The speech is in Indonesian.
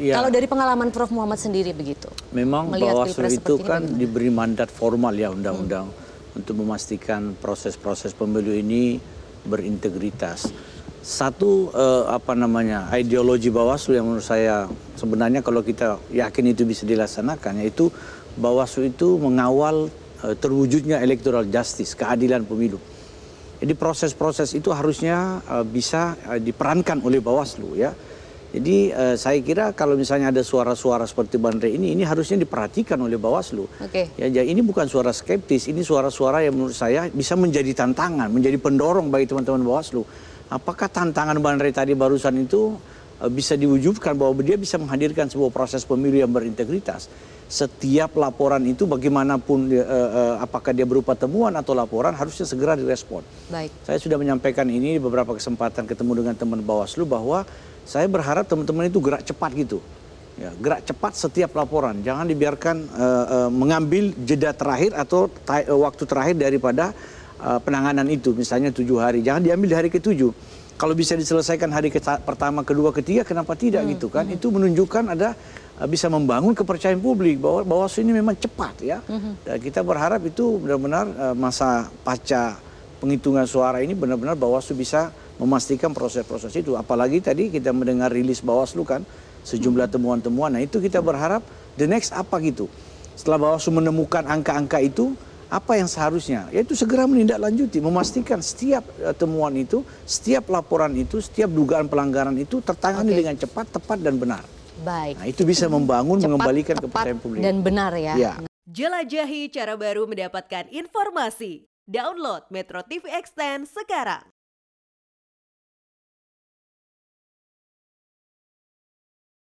Ya. Kalau dari pengalaman Prof Muhammad sendiri begitu. Memang Bawaslu itu kan ini, diberi mandat formal ya undang-undang hmm. untuk memastikan proses-proses pemilu ini berintegritas. Satu eh, apa namanya ideologi Bawaslu yang menurut saya sebenarnya kalau kita yakin itu bisa dilaksanakan yaitu Bawaslu itu mengawal eh, terwujudnya electoral justice keadilan pemilu. Jadi proses-proses itu harusnya eh, bisa eh, diperankan oleh Bawaslu ya jadi uh, saya kira kalau misalnya ada suara-suara seperti Bandre ini, ini harusnya diperhatikan oleh Bawaslu. Okay. Ya, jadi ini bukan suara skeptis, ini suara-suara yang menurut saya bisa menjadi tantangan, menjadi pendorong bagi teman-teman Bawaslu. Apakah tantangan Bandre tadi barusan itu Eh, bisa diwujudkan bahwa dia bisa menghadirkan sebuah proses pemilu yang berintegritas. Setiap laporan itu bagaimanapun eh, eh, apakah dia berupa temuan atau laporan harusnya segera direspon. Baik. Saya sudah menyampaikan ini di beberapa kesempatan ketemu dengan teman Bawaslu bahwa saya berharap teman-teman itu gerak cepat gitu. Ya, gerak cepat setiap laporan, jangan dibiarkan uh, uh, mengambil jeda terakhir atau waktu terakhir daripada uh, penanganan itu, misalnya tujuh hari, jangan diambil di hari ketujuh kalau bisa diselesaikan hari pertama, kedua, ketiga, kenapa tidak hmm. gitu kan? Hmm. Itu menunjukkan ada eh, bisa membangun kepercayaan publik bahwa Bawaslu ini memang cepat ya. Hmm, hmm. Dan kita berharap itu benar-benar eh, masa pasca penghitungan suara ini benar-benar Bawaslu bisa memastikan proses-proses itu. Apalagi tadi kita mendengar rilis Bawaslu kan sejumlah hmm. temuan-temuan. Nah, itu kita berharap the next apa gitu. Setelah Bawaslu menemukan angka-angka itu apa yang seharusnya yaitu segera menindaklanjuti memastikan setiap eh, temuan itu setiap laporan itu setiap dugaan pelanggaran itu tertangani okay. dengan cepat tepat dan benar baik nah itu bisa membangun cepat, mengembalikan kepercayaan publik dan benar ya, ya. jelajahi cara baru mendapatkan informasi download Metro TV Extend sekarang